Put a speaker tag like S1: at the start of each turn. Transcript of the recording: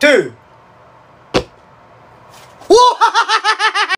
S1: two,